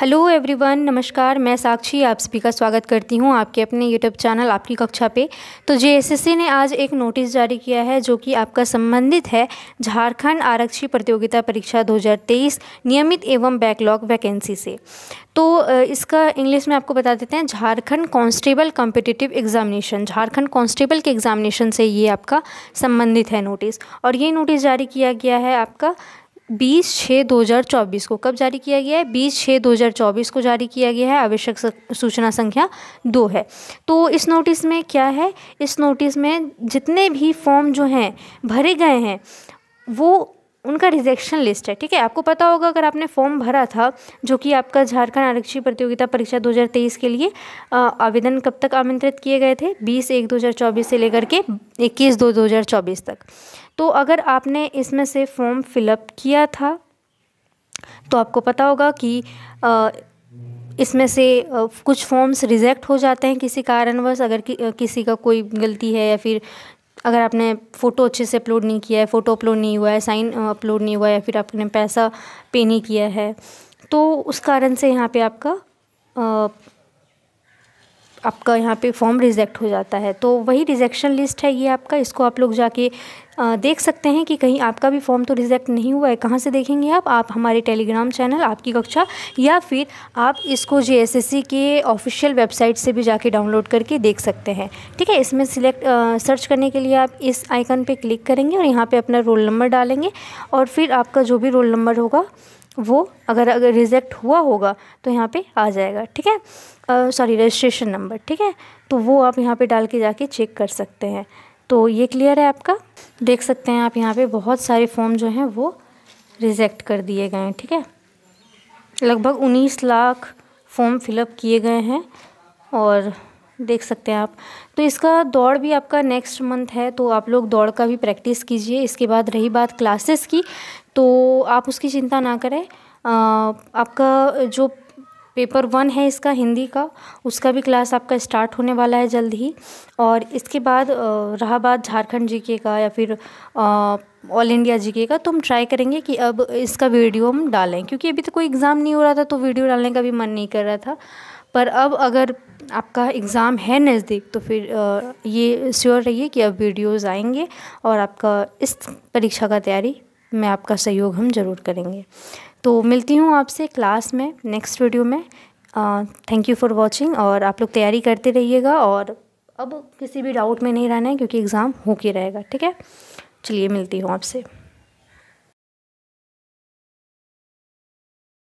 hello everyone नमस्कार मैं साक्षी आप सभी का स्वागत करती हूं आपके अपने यूट्यूब चैनल आपकी कक्षा पे तो जेएसएससी ने आज एक नोटिस जारी किया है जो कि आपका संबंधित है झारखंड आरक्षी प्रतियोगिता परीक्षा 2023 नियमित एवं बैकलॉग वैकेंसी से तो इसका इंग्लिश में आपको बता देते हैं Jharkhand constable competitive examination Jharkhand constable के एग्जामिनेशन से ये आपका संबंधित है नोटिस और ये नोटिस जारी किया गया है आपका बीस छः दो हज़ार चौबीस को कब जारी किया गया है बीस छः दो हज़ार चौबीस को जारी किया गया है आवश्यक सूचना संख्या दो है तो इस नोटिस में क्या है इस नोटिस में जितने भी फॉर्म जो हैं भरे गए हैं वो उनका रिजेक्शन लिस्ट है ठीक है आपको पता होगा अगर आपने फॉर्म भरा था जो कि आपका झारखंड आरक्षी प्रतियोगिता परीक्षा 2023 के लिए आवेदन कब तक आमंत्रित किए गए थे 20 एक 2024 से लेकर के 21 दो 2024 तक तो अगर आपने इसमें से फॉर्म फिलअप किया था तो आपको पता होगा कि आ, इसमें से कुछ फॉर्म्स रिजेक्ट हो जाते हैं किसी कारणवश अगर कि, किसी का कोई गलती है या फिर अगर आपने फ़ोटो अच्छे से अपलोड नहीं किया है फ़ोटो अपलोड नहीं हुआ है साइन अपलोड नहीं हुआ है या फिर आपने पैसा पे नहीं किया है तो उस कारण से यहाँ पे आपका आपका यहाँ पे फॉर्म रिजेक्ट हो जाता है तो वही रिजेक्शन लिस्ट है ये आपका इसको आप लोग जाके देख सकते हैं कि कहीं आपका भी फॉर्म तो रिजेक्ट नहीं हुआ है कहाँ से देखेंगे आप आप हमारे टेलीग्राम चैनल आपकी कक्षा या फिर आप इसको जे के ऑफिशियल वेबसाइट से भी जाके डाउनलोड करके देख सकते हैं ठीक है इसमें सिलेक्ट सर्च करने के लिए आप इस आइकन पर क्लिक करेंगे और यहाँ पर अपना रोल नंबर डालेंगे और फिर आपका जो भी रोल नंबर होगा वो अगर अगर रिजेक्ट हुआ होगा तो यहाँ पे आ जाएगा ठीक है सॉरी रजिस्ट्रेशन नंबर ठीक है तो वो आप यहाँ पे डाल के जाके चेक कर सकते हैं तो ये क्लियर है आपका देख सकते हैं आप यहाँ पे बहुत सारे फॉर्म जो हैं वो रिजेक्ट कर दिए गए हैं ठीक है लगभग उन्नीस लाख फॉर्म फिलअप किए गए हैं और देख सकते हैं आप तो इसका दौड़ भी आपका नेक्स्ट मंथ है तो आप लोग दौड़ का भी प्रैक्टिस कीजिए इसके बाद रही बात क्लासेस की तो आप उसकी चिंता ना करें आपका जो पेपर वन है इसका हिंदी का उसका भी क्लास आपका स्टार्ट होने वाला है जल्द ही और इसके बाद रहा बात झारखंड जी के का या फिर ऑल इंडिया जी का तो हम ट्राई करेंगे कि अब इसका वीडियो हम डालें क्योंकि अभी तो कोई एग्ज़ाम नहीं हो रहा था तो वीडियो डालने का भी मन नहीं कर रहा था पर अब अगर आपका एग्ज़ाम है नज़दीक तो फिर ये श्योर रहिए कि अब वीडियोज़ आएंगे और आपका इस परीक्षा का तैयारी में आपका सहयोग हम ज़रूर करेंगे तो मिलती हूँ आपसे क्लास में नेक्स्ट वीडियो में थैंक यू फॉर वॉचिंग और आप लोग तैयारी करते रहिएगा और अब किसी भी डाउट में नहीं रहना है क्योंकि एग्ज़ाम हो के रहेगा ठीक है चलिए मिलती हूँ आपसे